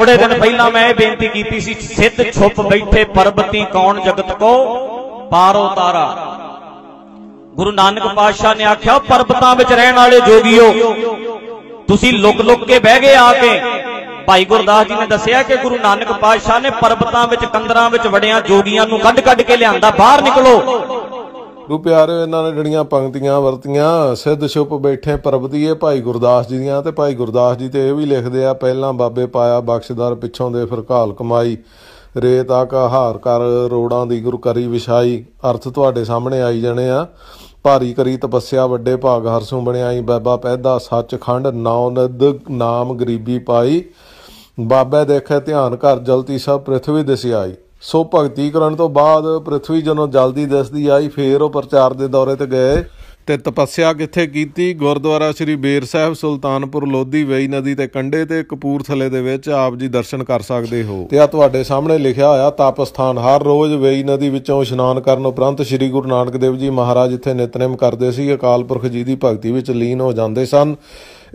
ਥੋੜੇ ਦਿਨ ਪਹਿਲਾਂ ਮੈਂ ਇਹ ਬੇਨਤੀ ਕੀਤੀ ਸੀ ਸਿੱਧ ਛੁੱਪ ਬੈਠੇ ਪਰਬਤੀ ਕੌਣ ਜਗਤ ਕੋ ਪਾਰੋ ਤਾਰਾ ਗੁਰੂ ਨਾਨਕ ਪਾਤਸ਼ਾਹ ਨੇ ਆਖਿਆ ਪਰਬਤਾਂ ਵਿੱਚ ਰਹਿਣ ਵਾਲੇ ਜੋਗੀਓ ਤੁਸੀਂ ਲੁਕ ਲੁਕ ਕੇ ਬਹਿ ਗਏ ਆ ਕੇ ਭਾਈ ਗੁਰਦਾਸ ਜੀ ਨੇ ਦੱਸਿਆ ਕਿ ਗੁਰੂ ਨਾਨਕ ਪਾਤਸ਼ਾਹ ਨੇ ਪਰਬਤਾਂ ਵਿੱਚ ਕੰਦਰਾਂ ਵਿੱਚ ਵੜਿਆਂ ਜੋਗੀਆਂ ਨੂੰ ਕੱਢ ਕੱਢ ਕੇ ਲਿਆਂਦਾ ਬਾਹਰ ਨਿਕਲੋ ਗੁਰੂ ਪਿਆਰਿਓ ਇਹਨਾਂ ਨੇ ਜਿਹੜੀਆਂ ਪੰਕਤੀਆਂ ਵਰਤੀਆਂ ਸਿੱਧ ਛੁਪ ਬੈਠੇ ਪ੍ਰਭ ਦੀਏ ਭਾਈ ਗੁਰਦਾਸ ਜੀ ਦੀਆਂ ਤੇ ਭਾਈ ਗੁਰਦਾਸ ਜੀ ਤੇ ਇਹ ਵੀ ਲਿਖਦੇ ਆ ਪਹਿਲਾਂ ਬਾਬੇ ਪਾਇਆ ਬਖਸ਼ਦਾਰ ਪਿੱਛੋਂ ਦੇ ਫਿਰ ਘਾਲ ਕਮਾਈ ਰੇਤ ਹਾਰ ਕਰ ਰੋੜਾਂ ਦੀ ਗੁਰ ਕਰੀ ਵਿਛਾਈ ਅਰਥ ਤੁਹਾਡੇ ਸਾਹਮਣੇ ਆਈ ਜਾਣੇ ਆ ਭਾਰੀ ਕਰੀ ਤਪੱਸਿਆ ਵੱਡੇ ਭਾਗ ਹਰਸੋਂ ਬਣਿਆਈ ਬਾਬਾ ਪਹਿਦਾ ਸੱਚਖੰਡ ਨਾਉ ਨਦ ਨਾਮ ਗਰੀਬੀ ਪਾਈ ਬਾਬਾ ਦੇਖੇ ਧਿਆਨ ਕਰ ਜਲਤੀ ਸਭ ਪ੍ਰithvi ਦਿਸਿਆਈ ਸੋ ਭਗਤੀ ਕਰਨ ਤੋਂ ਬਾਅਦ ਪ੍ਰithvi ਜਦੋਂ ਜਲਦੀ ਦਿਸਦੀ ਆਈ ਫੇਰ ਉਹ ਪ੍ਰਚਾਰ ਦੇ ਦੌਰੇ ਤੇ ਗਏ ਤੇ ਤਪੱਸਿਆ ਕਿੱਥੇ ਕੀਤੀ ਗੁਰਦੁਆਰਾ ਸ੍ਰੀ ਬੇਰ ਸਾਹਿਬ ਸੁਲਤਾਨਪੁਰ ਲੋਧੀ ਵੇਈ ਨਦੀ ਤੇ ਕੰਡੇ ਤੇ ਕਪੂਰਥਲੇ ਦੇ ਵਿੱਚ ਆਪ ਜੀ ਦਰਸ਼ਨ ਕਰ ਸਕਦੇ ਹੋ ਤੇ ਆ ਤੁਹਾਡੇ ਸਾਹਮਣੇ ਲਿਖਿਆ ਹੋਇਆ ਤਪ ਸਥਾਨ ਹਰ ਰੋਜ਼ ਵੇਈ ਨਦੀ ਵਿੱਚੋਂ ਇਸ਼ਨਾਨ ਕਰਨ ਉਪਰੰਤ ਸ੍ਰੀ ਗੁਰੂ ਨਾਨਕ ਦੇਵ ਜੀ ਮਹਾਰਾਜ ਇੱਥੇ ਨਿਤਨੇਮ ਕਰਦੇ ਸੀ ਅਕਾਲ ਪੁਰਖ ਜੀ ਦੀ ਭਗਤੀ ਵਿੱਚ ਲੀਨ ਹੋ ਜਾਂਦੇ ਸਨ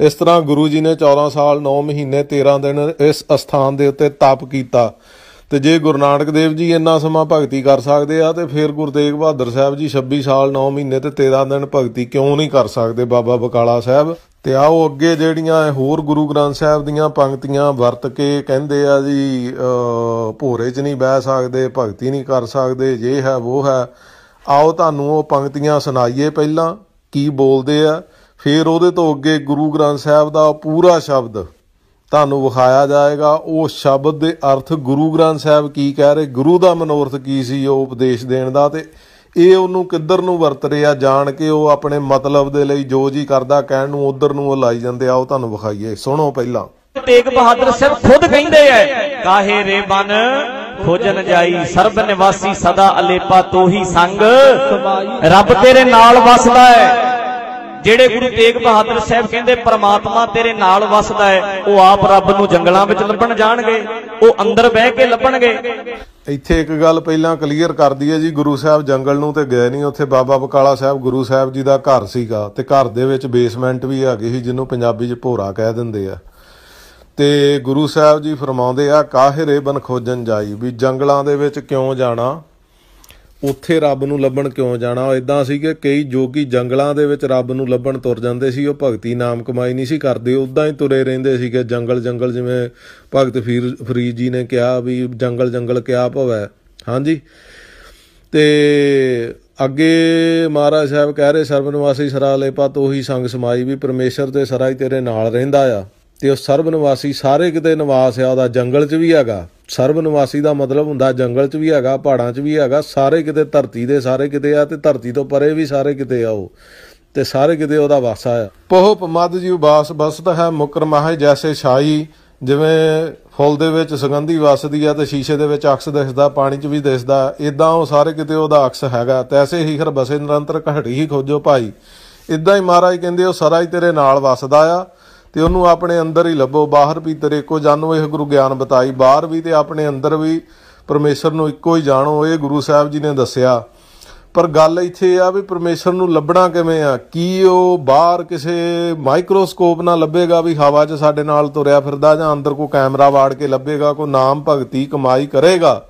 ਇਸ ਤਰ੍ਹਾਂ ਗੁਰੂ ਜੀ ਨੇ 14 ਸਾਲ 9 ਮਹੀਨੇ 13 ਦਿਨ ਇਸ ਸਥਾਨ ਦੇ ਉੱਤੇ ਤਪ ਕੀਤਾ ਤੇ ਜੇ ਗੁਰੂ ਨਾਨਕ ਦੇਵ ਜੀ ਇੰਨਾ ਸਮਾਂ ਭਗਤੀ ਕਰ ਸਕਦੇ ਆ ਤੇ ਫਿਰ ਗੁਰੂ ਤੇਗ ਬਹਾਦਰ ਸਾਹਿਬ ਜੀ 26 ਸਾਲ 9 ਮਹੀਨੇ ਤੇ 13 ਦਿਨ ਭਗਤੀ ਕਿਉਂ ਨਹੀਂ ਕਰ ਸਕਦੇ ਬਾਬਾ ਬਕਾਲਾ ਸਾਹਿਬ ਤੇ ਆਓ ਅੱਗੇ ਜਿਹੜੀਆਂ ਹੋਰ ਗੁਰੂ ਗ੍ਰੰਥ ਸਾਹਿਬ ਦੀਆਂ ਪੰਕਤੀਆਂ ਵਰਤ ਕੇ ਕਹਿੰਦੇ ਆ ਜੀ ਭੋਰੇ 'ਚ ਨਹੀਂ ਬਹਿ ਸਕਦੇ ਭਗਤੀ ਨਹੀਂ ਕਰ ਸਕਦੇ ਇਹ ਹੈ ਉਹ ਹੈ ਆਓ ਤੁਹਾਨੂੰ ਉਹ ਪੰਕਤੀਆਂ ਸੁਣਾਈਏ ਪਹਿਲਾਂ ਕੀ ਬੋਲਦੇ ਆ ਫਿਰ ਉਹਦੇ ਤੋਂ ਅੱਗੇ ਗੁਰੂ ਗ੍ਰੰਥ ਸਾਹਿਬ ਦਾ ਪੂਰਾ ਸ਼ਬਦ ਤੁਹਾਨੂੰ ਵਿਖਾਇਆ ਜਾਏਗਾ ਉਹ ਸ਼ਬਦ ਦੇ ਅਰਥ ਗੁਰੂ ਗ੍ਰੰਥ ਸਾਹਿਬ ਕੀ ਕਹਿ ਰਹੇ ਗੁਰੂ ਦਾ ਮਨੋਰਥ ਕੀ ਸੀ ਉਹ ਉਪਦੇਸ਼ ਦੇਣ ਦਾ ਤੇ ਇਹ ਉਹਨੂੰ ਕਿੱਧਰ ਨੂੰ ਵਰਤ ਰਿਹਾ ਜਾਣ ਕੇ ਉਹ ਆਪਣੇ ਮਤਲਬ ਦੇ ਲਈ ਜੋ ਜੀ ਕਰਦਾ ਕਹਿਣ ਨੂੰ ਉਧਰ ਨੂੰ ਉਹ ਲਾਈ ਜਾਂਦੇ ਆ ਉਹ ਤੁਹਾਨੂੰ ਵਿਖਾਈਏ ਸੁਣੋ ਪਹਿਲਾਂ ਤੇਗ ਬਹਾਦਰ ਸਿੰਘ ਖੁਦ ਕਹਿੰਦੇ ਐ ਕਾਹੇ ਰੇ ਮਨ ਖੋਜਨ ਜਾਈ ਸਰਬ ਨਿਵਾਸੀ ਸਦਾ ਅਲੇਪਾ ਤੋਹੀ ਸੰਗ ਰੱਬ ਤੇਰੇ ਨਾਲ ਵਸਦਾ ਹੈ ਜਿਹੜੇ ਗੁਰੂ ਤੇਗ ਬਹਾਦਰ ਸਾਹਿਬ ਕਹਿੰਦੇ ਪਰਮਾਤਮਾ ਤੇਰੇ ਨਾਲ ਵਸਦਾ ਹੈ ਉਹ ਆਪ ਰੱਬ ਨੂੰ ਜੰਗਲਾਂ ਵਿੱਚ ਲੱਭਣ ਜਾਣਗੇ ਉਹ ਅੰਦਰ ਬਹਿ ਕੇ ਲੱਭਣਗੇ ਇੱਥੇ ਇੱਕ ਗੱਲ ਪਹਿਲਾਂ ਕਲੀਅਰ ਕਰ ਦਈਏ ਜੀ ਗੁਰੂ ਸਾਹਿਬ ਜੰਗਲ ਨੂੰ ਤੇ ਗਏ ਨਹੀਂ ਉੱਥੇ ਬਾਬਾ ਬਕਾਲਾ ਸਾਹਿਬ ਗੁਰੂ ਸਾਹਿਬ ਜੀ ਦਾ ਘਰ ਸੀਗਾ ਤੇ ਘਰ ਦੇ ਵਿੱਚ ਬੇਸਮੈਂਟ ਵੀ ਹੈਗੀ ਸੀ ਜਿਹਨੂੰ ਪੰਜਾਬੀ 'ਚ ਭੋਰਾ ਕਹਿ ਦਿੰਦੇ ਆ ਤੇ ਗੁਰੂ ਸਾਹਿਬ ਜੀ ਫਰਮਾਉਂਦੇ ਆ ਕਾਹਿਰੇ ਬਨ ਖੋਜਨ ਜਾਈ ਵੀ ਜੰਗਲਾਂ ਦੇ ਵਿੱਚ ਕਿਉਂ ਜਾਣਾ ਉੱਥੇ ਰੱਬ ਨੂੰ ਲੱਭਣ ਕਿਉਂ ਜਾਣਾ ਉਹ ਇਦਾਂ ਸੀ ਕਿ ਕਈ ਜੋਗੀ ਜੰਗਲਾਂ ਦੇ ਵਿੱਚ ਰੱਬ ਨੂੰ ਲੱਭਣ ਤੁਰ ਜਾਂਦੇ ਸੀ ਉਹ ਭਗਤੀ ਨਾਮ ਕਮਾਈ ਨਹੀਂ ਸੀ ਕਰਦੇ ਉਦਾਂ ਹੀ ਤੁਰੇ ਰਹਿੰਦੇ ਸੀਗੇ ਜੰਗਲ ਜੰਗਲ ਜਿਵੇਂ ਭਗਤ ਫਰੀਦ ਫਰੀਦ ਜੀ ਨੇ ਕਿਹਾ ਵੀ ਜੰਗਲ ਜੰਗਲ ਕਿਆ ਭਵੈ ਹਾਂਜੀ ਤੇ ਅੱਗੇ ਮਹਾਰਾਜ ਸਾਹਿਬ ਕਹਿ ਰਹੇ ਸਰਬਨਵਾਸੀ ਸਰਾਲੇ ਪਤ ਉਹੀ ਸੰਗ ਸਮਾਈ ਵੀ ਪਰਮੇਸ਼ਰ ਤੇ ਸਰਾਈ ਤੇਰੇ ਨਾਲ ਰਹਿੰਦਾ ਆ ਤੇ ਉਹ ਸਰਬ ਨਿਵਾਸੀ ਸਾਰੇ ਕਿਤੇ ਨਿਵਾਸ ਆ ਉਹਦਾ ਜੰਗਲ 'ਚ ਵੀ ਹੈਗਾ ਸਰਬ ਨਿਵਾਸੀ ਦਾ ਮਤਲਬ ਹੁੰਦਾ ਜੰਗਲ 'ਚ ਵੀ ਹੈਗਾ ਪਹਾੜਾਂ 'ਚ ਵੀ ਹੈਗਾ ਸਾਰੇ ਕਿਤੇ ਧਰਤੀ ਦੇ ਸਾਰੇ ਕਿਤੇ ਆ ਤੇ ਧਰਤੀ ਤੋਂ ਪਰੇ ਵੀ ਸਾਰੇ ਕਿਤੇ ਆ ਉਹ ਤੇ ਸਾਰੇ ਕਿਤੇ ਉਹਦਾ ਵਾਸਾ ਆ ਪੋਹ ਪਮਦ ਜੀ ਵਾਸ ਬਸਤ ਹੈ ਮੁਕਰ ਮਾਹ ਜੈਸੇ ਛਾਈ ਜਿਵੇਂ ਫੁੱਲ ਦੇ ਵਿੱਚ ਸੁਗੰਧੀ ਵਸਦੀ ਆ ਤੇ ਸ਼ੀਸ਼ੇ ਦੇ ਵਿੱਚ ਅਕਸ ਦਿਸਦਾ ਪਾਣੀ 'ਚ ਵੀ ਦਿਸਦਾ ਇਦਾਂ ਉਹ ਸਾਰੇ ਕਿਤੇ ਉਹਦਾ ਅਕਸ ਹੈਗਾ ਤੈਸੇ ਹੀ ਹਰ ਬਸੇ ਨਿਰੰਤਰ ਘੜੀ ਹੀ ਖੋਜੋ ਭਾਈ ਇਦਾਂ ਹੀ ਮਹਾਰਾਜ ਕਹਿੰਦੇ ਉਹ ਸਾਰਾ ਹੀ ਤੇਰੇ ਨਾਲ ਵਸਦਾ ਆ ਤੇ ਉਹਨੂੰ ਆਪਣੇ ਅੰਦਰ ਹੀ ਲੱਭੋ ਬਾਹਰ ਵੀ ਤੇਰੇ ਕੋ ਜਾਣੋ ਇਹ ਗੁਰੂ ਗਿਆਨ ਬਤਾਈ ਬਾਹਰ ਵੀ ਤੇ ਆਪਣੇ ਅੰਦਰ ਵੀ ਪਰਮੇਸ਼ਰ ਨੂੰ ਇੱਕੋ ਹੀ ਜਾਣੋ ਇਹ ਗੁਰੂ ਸਾਹਿਬ ਜੀ ਨੇ ਦੱਸਿਆ ਪਰ ਗੱਲ ਇੱਥੇ ਆ ਵੀ ਪਰਮੇਸ਼ਰ ਨੂੰ ਲੱਭਣਾ ਕਿਵੇਂ ਆ ਕੀ ਉਹ ਬਾਹਰ ਕਿਸੇ ਮਾਈਕਰੋਸਕੋਪ ਨਾਲ ਲੱਭੇਗਾ ਵੀ ਹਵਾ 'ਚ ਸਾਡੇ ਨਾਲ ਤੁਰਿਆ ਫਿਰਦਾ ਜਾਂ ਅੰਦਰ ਕੋ ਕੈਮਰਾ ਵਾੜ ਕੇ ਲੱਭੇਗਾ ਕੋ ਨਾਮ ਭਗਤੀ ਕਮਾਈ ਕਰੇਗਾ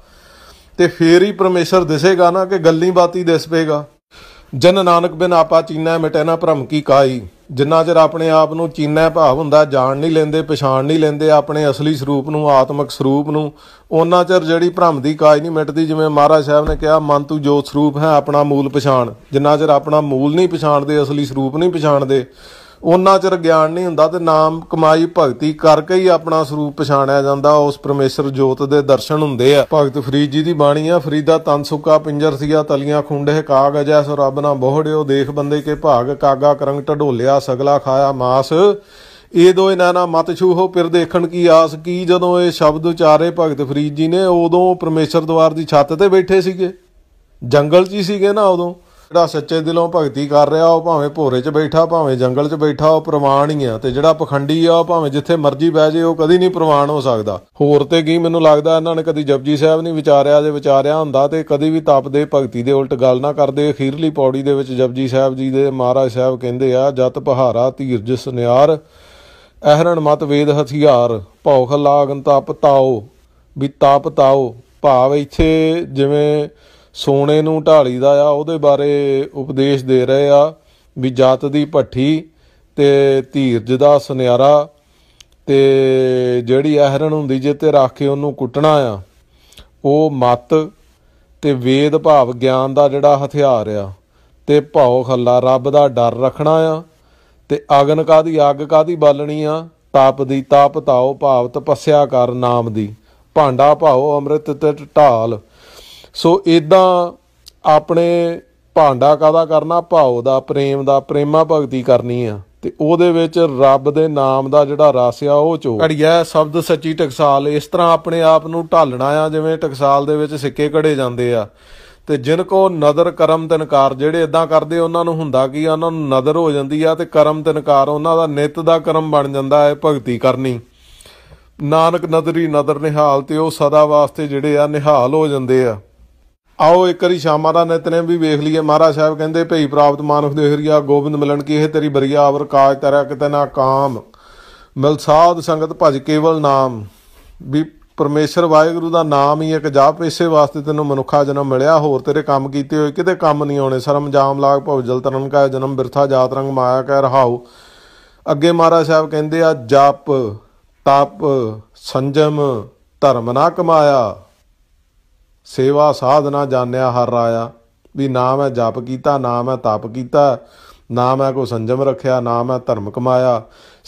ਤੇ ਫੇਰ ਹੀ ਪਰਮੇਸ਼ਰ ਦਿਸੇਗਾ ਨਾ ਕਿ ਗੱਲੀ ਬਾਤੀ ਦਿਸ ਪੇਗਾ ਜਨ ਨਾਨਕ ਬਿਨ ਆਪਾ ਚੀਨਾ ਮਿਟੇ ਨਾ ਭ੍ਰਮ ਕੀ ਕਾਈ ਜਿੰਨਾ ਚਿਰ ਆਪਣੇ ਆਪ ਨੂੰ ਚੀਨਾ ਭਾਵ ਹੁੰਦਾ ਜਾਣ ਨਹੀਂ ਲੈਂਦੇ ਪਛਾਣ ਨਹੀਂ ਲੈਂਦੇ ਆਪਣੇ ਅਸਲੀ ਸਰੂਪ ਨੂੰ ਆਤਮਿਕ ਸਰੂਪ ਨੂੰ ਉਹਨਾਂ ਚਿਰ ਜਿਹੜੀ ਭ੍ਰਮ ਦੀ ਕਾਜ ਨਹੀਂ ਮਿਟਦੀ ਜਿਵੇਂ ਮਹਾਰਾਜ ਸਾਹਿਬ ਨੇ ਕਿਹਾ ਮਨ ਤੂੰ ਜੋਤ ਸਰੂਪ ਹੈ ਆਪਣਾ ਮੂਲ ਪਛਾਣ ਜਿੰਨਾ ਚਿਰ ਆਪਣਾ ਮੂਲ ਨਹੀਂ ਪਛਾਣਦੇ ਅਸਲੀ ਸਰੂਪ ਨਹੀਂ ਪਛਾਣਦੇ ਉਹਨਾਂ ਚਿਰ ਗਿਆਨ ਨਹੀਂ ਹੁੰਦਾ ਤੇ ਨਾਮ ਕਮਾਈ ਭਗਤੀ ਕਰਕੇ ਹੀ ਆਪਣਾ ਸਰੂਪ ਪਛਾਣਿਆ ਜਾਂਦਾ ਉਸ ਪਰਮੇਸ਼ਰ ਜੋਤ ਦੇ ਦਰਸ਼ਨ ਹੁੰਦੇ ਆ ਭਗਤ ਫਰੀਦ ਜੀ ਦੀ ਬਾਣੀ ਆ ਫਰੀਦਾ ਤਨ ਸੁੱਕਾ ਪਿੰਜਰ ਸੀਗਾ ਤਲੀਆਂ ਖੁੰਡੇ ਕਾਗ ਅਜੈ ਸੋ ਰੱਬ ਨਾ ਬੋਹੜਿਓ ਦੇਖ ਬੰਦੇ ਕੇ ਭਾਗ ਕਾਗਾ ਕਰੰਗ ਢਡੋਲਿਆ ਸਗਲਾ ਖਾਇਆ ਮਾਸ ਇਹ ਦੋ ਇਹਨਾਂ ਨਾਲ ਮਤ ਛੂਹੋ ਪਿਰ ਦੇਖਣ ਕੀ ਆਸ ਕੀ ਜਦੋਂ ਇਹ ਸ਼ਬਦ ਉਚਾਰੇ ਭਗਤ ਫਰੀਦ ਜੀ ਨੇ ਉਦੋਂ ਪਰਮੇਸ਼ਰ ਦਵਾਰ ਦੀ ਛੱਤ ਤੇ ਬੈਠੇ ਸੀਗੇ ਜੰਗਲ 'ਚ ਹੀ ਸੀਗੇ ਨਾ ਉਦੋਂ ਜਿਹੜਾ ਸੱਚੇ ਦਿਲੋਂ ਭਗਤੀ ਕਰ ਰਿਹਾ ਉਹ ਭਾਵੇਂ ਭੋਰੇ 'ਚ ਬੈਠਾ ਭਾਵੇਂ ਜੰਗਲ 'ਚ ਬੈਠਾ ਉਹ ਪ੍ਰਵਾਨ ਹੀ ਆ ਤੇ ਜਿਹੜਾ ਪਖੰਡੀ ਆ ਉਹ ਭਾਵੇਂ ਜਿੱਥੇ ਮਰਜ਼ੀ ਬਹਿ ਜੇ ਉਹ ਕਦੀ ਨਹੀਂ ਪ੍ਰਵਾਨ ਹੋ ਸਕਦਾ ਹੋਰ ਤੇ ਕੀ ਮੈਨੂੰ ਲੱਗਦਾ ਇਹਨਾਂ ਨੇ ਕਦੀ ਜਪਜੀ ਸਾਹਿਬ ਨਹੀਂ ਵਿਚਾਰਿਆ ਜੇ ਵਿਚਾਰਿਆ ਹੁੰਦਾ ਤੇ ਕਦੀ ਵੀ ਦੇ ਭਗਤੀ ਦੇ ਉਲਟ ਗੱਲ ਨਾ ਕਰਦੇ ਅਖੀਰਲੀ ਪੌੜੀ ਦੇ ਵਿੱਚ ਜਪਜੀ ਸਾਹਿਬ ਜੀ ਦੇ ਮਹਾਰਾਜ ਸਾਹਿਬ ਕਹਿੰਦੇ ਆ ਜਤ ਪਹਾਰਾ ਧੀਰਜ ਸੁਨਿਆਰ ਅਹਰਣ ਮਤ ਵੇਦ ਹਥਿਆਰ ਭੌਖ ਲਾਗਨ ਤਪ ਤਾਓ ਵੀ ਤਪ ਤਾਓ ਭਾਵ ਇੱਥੇ ਜਿਵੇਂ ਸੋਨੇ ਨੂੰ ਢਾਲੀ ਦਾ ਆ ਉਹਦੇ ਬਾਰੇ ਉਪਦੇਸ਼ ਦੇ ਰਹੇ ਆ ਵੀ ਜਾਤ ਦੀ ਭੱਠੀ ਤੇ ਧੀਰਜ ਦਾ ਸੁਨਿਆਰਾ ਤੇ ਜਿਹੜੀ ਅਹਰਣ ਹੁੰਦੀ ਜੇ ਤੇ ਰੱਖ ਕੇ ਉਹਨੂੰ ਕੁੱਟਣਾ ਆ ਉਹ ਮਤ ਤੇ ਵੇਦ ਭਾਵ ਗਿਆਨ ਦਾ ਜਿਹੜਾ ਹਥਿਆਰ ਆ ਤੇ ਭਾਉ ਖੱਲਾ ਰੱਬ ਦਾ ਡਰ ਰੱਖਣਾ ਆ ਤੇ ਅਗਨ ਕਾਦੀ ਅੱਗ ਕਾਦੀ ਬਾਲਣੀ ਆ ਤਾਪ ਦੀ ਤਾਪ ਤਾਓ ਭਾਵ ਤਪੱਸਿਆ ਕਰ ਨਾਮ ਦੀ ਭਾਂਡਾ ਭਾਉ ਅੰਮ੍ਰਿਤ ਤੇ ਢਾਲ ਸੋ ਇਦਾਂ ਆਪਣੇ ਭਾਂਡਾ ਕਾਦਾ ਕਰਨਾ ਭਾਉ ਦਾ ਪ੍ਰੇਮ ਦਾ ਪ੍ਰੇਮਾ ਭਗਤੀ ਕਰਨੀ ਆ ਤੇ ਉਹਦੇ ਵਿੱਚ ਰੱਬ ਦੇ ਨਾਮ ਦਾ ਜਿਹੜਾ ਰਸ ਆ ਉਹ ਚੋ ਘੜਿਆ ਸ਼ਬਦ ਸੱਚੀ ਟਕਸਾਲ ਇਸ ਤਰ੍ਹਾਂ ਆਪਣੇ ਆਪ ਨੂੰ ਢਾਲਣਾ ਆ ਜਿਵੇਂ ਟਕਸਾਲ ਦੇ ਵਿੱਚ ਸਿੱਕੇ ਘੜੇ ਜਾਂਦੇ ਆ ਤੇ ਜਿਨ ਕੋ ਨਦਰ ਕਰਮ ਤਨਕਾਰ ਜਿਹੜੇ ਇਦਾਂ ਕਰਦੇ ਉਹਨਾਂ ਨੂੰ ਹੁੰਦਾ ਕੀ ਆ ਉਹਨਾਂ ਨੂੰ ਨਦਰ ਹੋ ਜਾਂਦੀ ਆ ਤੇ ਕਰਮ ਤਨਕਾਰ ਉਹਨਾਂ ਦਾ ਨਿਤ ਦਾ ਕਰਮ ਬਣ ਜਾਂਦਾ ਹੈ ਭਗਤੀ ਕਰਨੀ ਨਾਨਕ ਨਦਰੀ ਨਦਰ ਨਿਹਾਲ ਤੇ ਉਹ ਸਦਾ ਵਾਸਤੇ ਜਿਹੜੇ ਆ ਨਿਹਾਲ ਹੋ ਜਾਂਦੇ ਆ ਆਓ ਇੱਕ ਵਾਰੀ ਸ਼ਾਮਾ ਦਾ ਨਿਤਨੇਮ ਵੀ ਵੇਖ ਲਈਏ ਮਹਾਰਾਜ ਸਾਹਿਬ ਕਹਿੰਦੇ ਭਈ ਪ੍ਰਾਪਤ ਮਾਨੁਖ ਦੇ ਗੋਬਿੰਦ ਮਿਲਣ ਕੀ ਇਹ ਤੇਰੀ ਬਰੀਆ ਔਰ ਕਾਜ ਤਰਾ ਕਿਤੇ ਨਾ ਕਾਮ ਮਿਲ ਸਾਧ ਸੰਗਤ ਭਜ ਕੇਵਲ ਨਾਮ ਵੀ ਪਰਮੇਸ਼ਰ ਵਾਹਿਗੁਰੂ ਦਾ ਨਾਮ ਹੀ ਇੱਕ ਜਾਪ ਇਸੇ ਵਾਸਤੇ ਤੈਨੂੰ ਮਨੁੱਖਾ ਜਨਮ ਮਿਲਿਆ ਹੋਰ ਤੇਰੇ ਕੰਮ ਕੀਤੇ ਹੋਏ ਕਿਤੇ ਕੰਮ ਨਹੀਂ ਆਉਣੇ ਸ਼ਰਮ ਜਾਮ ਲਾਗ ਭਉ ਜਲ ਤਰਨ ਕਾ ਜਨਮ ਬਿਰਥਾ ਜਾਤ ਰੰਗ ਮਾਇਆ ਕਹਿ ਰਹਾਉ ਅੱਗੇ ਮਹਾਰਾਜ ਸਾਹਿਬ ਕਹਿੰਦੇ ਆ ਜਪ ਤਪ ਸੰਜਮ ਧਰਮ ਨਾ ਕਮਾਇਆ ਸੇਵਾ ਸਾਧਨਾ ਜਾਣਿਆ ਹਰ ਰਾਇਆ ਵੀ ਨਾਮ ਹੈ ਜਪ ਕੀਤਾ ਨਾਮ ਹੈ ਤਪ ਕੀਤਾ ਨਾਮ ਹੈ ਕੋ ਸੰਜਮ ਰੱਖਿਆ ਨਾਮ ਹੈ ਧਰਮ ਕਮਾਇਆ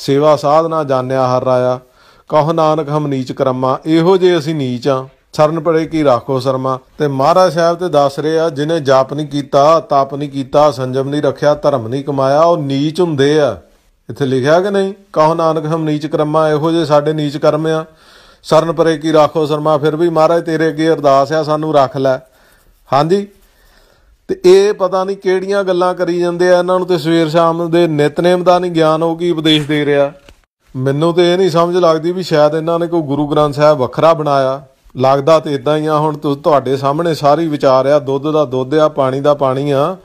ਸੇਵਾ ਸਾਧਨਾ ਜਾਣਿਆ ਹਰ ਰਾਇਆ ਕਹ ਨਾਨਕ ਹਮ ਨੀਚ ਕਰਮਾ ਇਹੋ ਜੇ ਅਸੀਂ ਨੀਚ ਆ ਸਰਨ ਪੜੇ ਕੀ ਰਾਖੋ ਸ਼ਰਮਾ ਤੇ ਮਹਾਰਾਜ ਸਾਹਿਬ ਤੇ ਦੱਸ ਰਹੇ ਆ ਜਿਨੇ ਜਾਪ ਨਹੀਂ ਕੀਤਾ ਤਪ ਨਹੀਂ ਕੀਤਾ ਸੰਜਮ ਨਹੀਂ ਰੱਖਿਆ ਧਰਮ ਨਹੀਂ ਕਮਾਇਆ ਉਹ ਨੀਚ ਹੁੰਦੇ ਆ ਇੱਥੇ ਲਿਖਿਆ ਕਿ ਨਹੀਂ ਕਹ ਨਾਨਕ ਹਮ ਨੀਚ ਕਰਮਾ ਇਹੋ ਜੇ ਸਾਡੇ ਨੀਚ ਕਰਮ ਆ ਸਰਨ ਪਰੇ ਕੀ ਰਾਖੋ ਸਰਮਾ ਫਿਰ ਵੀ ਮਹਾਰਾਜ ਤੇਰੇ ਅੱਗੇ ਅਰਦਾਸ ਆ ਸਾਨੂੰ ਰੱਖ ਲੈ ਹਾਂਜੀ ਤੇ ਇਹ ਪਤਾ ਨਹੀਂ ਕਿਹੜੀਆਂ ਗੱਲਾਂ ਕਰੀ ਜਾਂਦੇ ਆ ਇਹਨਾਂ ਨੂੰ ਤੇ ਸਵੇਰ ਸ਼ਾਮ ਦੇ ਨਿਤਨੇਮ ਦਾ ਨਹੀਂ ਗਿਆਨ ਹੋ ਕੀ ਉਪਦੇਸ਼ ਦੇ ਰਿਹਾ ਮੈਨੂੰ ਤੇ ਇਹ ਨਹੀਂ ਸਮਝ ਲੱਗਦੀ ਵੀ ਸ਼ਾਇਦ ਇਹਨਾਂ ਨੇ ਕੋਈ ਗੁਰੂ ਗ੍ਰੰਥ ਸਾਹਿਬ ਵੱਖਰਾ ਬਣਾਇਆ ਲੱਗਦਾ ਤੇ ਇਦਾਂ ਹੀ ਆ ਹੁਣ ਤੁਹਾਡੇ ਸਾਹਮਣੇ ਸਾਰੀ ਵਿਚਾਰ ਆ ਦੁੱਧ ਦਾ ਦੁੱਧ ਆ ਪਾਣੀ ਦਾ ਪਾਣੀ ਆ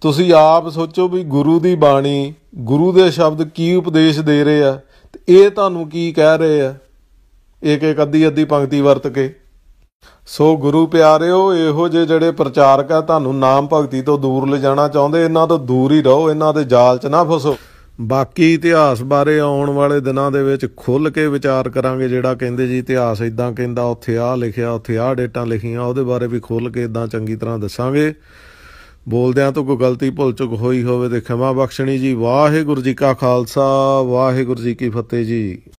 ਤੁਸੀਂ ਆਪ ਸੋਚੋ ਵੀ ਗੁਰੂ ਦੀ ਬਾਣੀ ਗੁਰੂ ਦੇ ਸ਼ਬਦ ਕੀ ਉਪਦੇਸ਼ ਦੇ ਰਹੇ ਆ ਤੇ ਇਹ ਤੁਹਾਨੂੰ ਕੀ ਕਹਿ ਰਹੇ ਆ ਇੱਕ ਇੱਕ ਅੱਧੀ ਅੱਧੀ ਪੰਕਤੀ ਵਰਤ ਕੇ ਸੋ ਗੁਰੂ ਪਿਆਰਿਓ ਇਹੋ ਜੇ ਜਿਹੜੇ ਪ੍ਰਚਾਰਕ ਆ ਤੁਹਾਨੂੰ ਨਾਮ ਭਗਤੀ ਤੋਂ ਦੂਰ ਲਿਜਾਣਾ ਚਾਹੁੰਦੇ ਇਹਨਾਂ ਤੋਂ ਦੂਰ ਹੀ ਰਹੋ ਇਹਨਾਂ ਦੇ ਜਾਲ 'ਚ ਨਾ ਫਸੋ ਬਾਕੀ ਇਤਿਹਾਸ ਬਾਰੇ ਆਉਣ ਵਾਲੇ ਦਿਨਾਂ ਦੇ ਵਿੱਚ ਖੁੱਲ ਕੇ ਵਿਚਾਰ ਕਰਾਂਗੇ ਜਿਹੜਾ ਕਹਿੰਦੇ ਜੀ ਇਤਿਹਾਸ ਇਦਾਂ ਕਹਿੰਦਾ ਉੱਥੇ ਆ ਲਿਖਿਆ ਉੱਥੇ ਆ ਡੇਟਾਂ ਲਿਖੀਆਂ ਉਹਦੇ ਬਾਰੇ ਵੀ ਖੁੱਲ ਕੇ ਇਦਾਂ ਚੰਗੀ ਤਰ੍ਹਾਂ ਦੱਸਾਂਗੇ ਬੋਲਦਿਆਂ ਤੋਂ ਕੋਈ ਗਲਤੀ ਭੁੱਲ ਚੁੱਕ ਹੋਈ ਹੋਵੇ ਤੇ ਖਿਮਾ ਬਖਸ਼ਣੀ ਜੀ ਵਾਹਿਗੁਰੂ ਜੀ ਕਾ ਖਾਲਸਾ ਵਾਹਿਗੁਰੂ ਜੀ ਕੀ ਫਤਿਹ ਜੀ